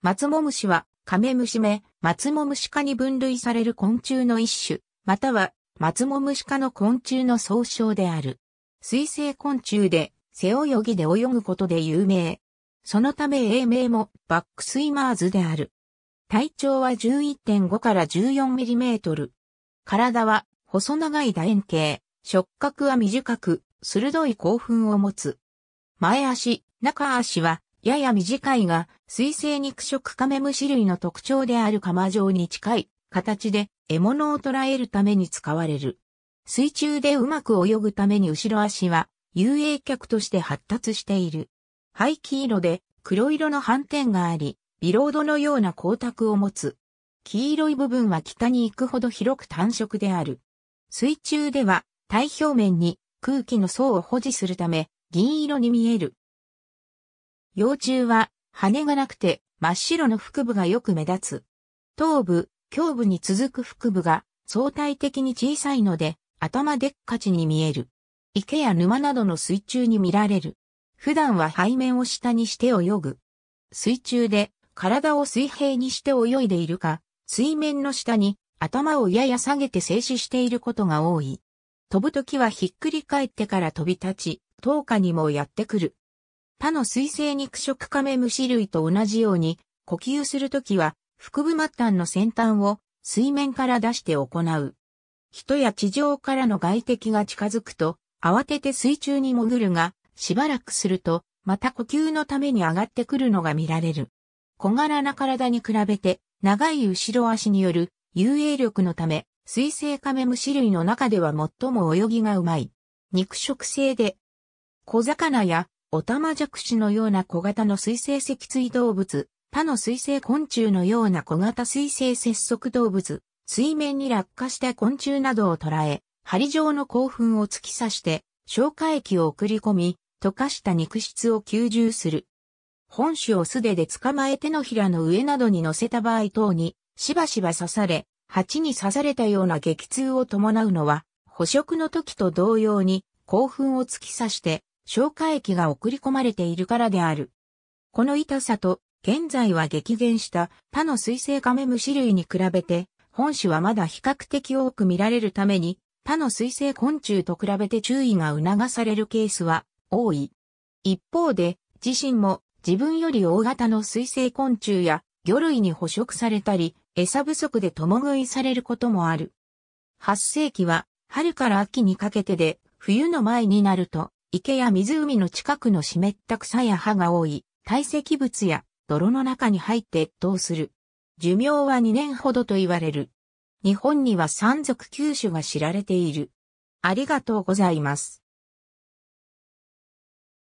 松もムシは、カメムシ目、松もムシ科に分類される昆虫の一種、または、松もムシ科の昆虫の総称である。水生昆虫で、背泳ぎで泳ぐことで有名。そのため英名もバックスイマーズである。体長は11.5から14ミリメートル。体は細長い楕円形、触覚は短く、鋭い興奮を持つ。前足、中足はやや短いが、水生肉食カメムシ類の特徴である釜状に近い形で獲物を捕らえるために使われる。水中でうまく泳ぐために後ろ足は遊泳客として発達している。灰黄色で黒色の斑点があり、ビロードのような光沢を持つ。黄色い部分は北に行くほど広く単色である。水中では体表面に空気の層を保持するため銀色に見える。幼虫は羽がなくて真っ白の腹部がよく目立つ。頭部、胸部に続く腹部が相対的に小さいので頭でっかちに見える。池や沼などの水中に見られる。普段は背面を下にして泳ぐ。水中で体を水平にして泳いでいるか、水面の下に頭をやや下げて静止していることが多い。飛ぶときはひっくり返ってから飛び立ち、10日にもやってくる。他の水生肉食カメムシ類と同じように、呼吸するときは、腹部末端の先端を水面から出して行う。人や地上からの外敵が近づくと、慌てて水中に潜るが、しばらくすると、また呼吸のために上がってくるのが見られる。小柄な体に比べて、長い後ろ足による遊泳力のため、水生カメムシ類の中では最も泳ぎがうまい。肉食性で、小魚やオタマジャクシのような小型の水生脊椎動物、他の水生昆虫のような小型水生節足動物、水面に落下した昆虫などを捕らえ、針状の興奮を突き刺して、消化液を送り込み、溶かした肉質を吸収する。本種を素手で捕まえ手のひらの上などに乗せた場合等に、しばしば刺され、蜂に刺されたような激痛を伴うのは、捕食の時と同様に興奮を突き刺して消化液が送り込まれているからである。この痛さと、現在は激減した他の水生カメムシ類に比べて、本種はまだ比較的多く見られるために、他の水生昆虫と比べて注意が促されるケースは多い。一方で、自身も自分より大型の水生昆虫や魚類に捕食されたり、餌不足で共食いされることもある。発生期は春から秋にかけてで、冬の前になると池や湖の近くの湿った草や葉が多い、堆積物や泥の中に入って越冬する。寿命は2年ほどと言われる。日本には山賊九種が知られている。ありがとうございます。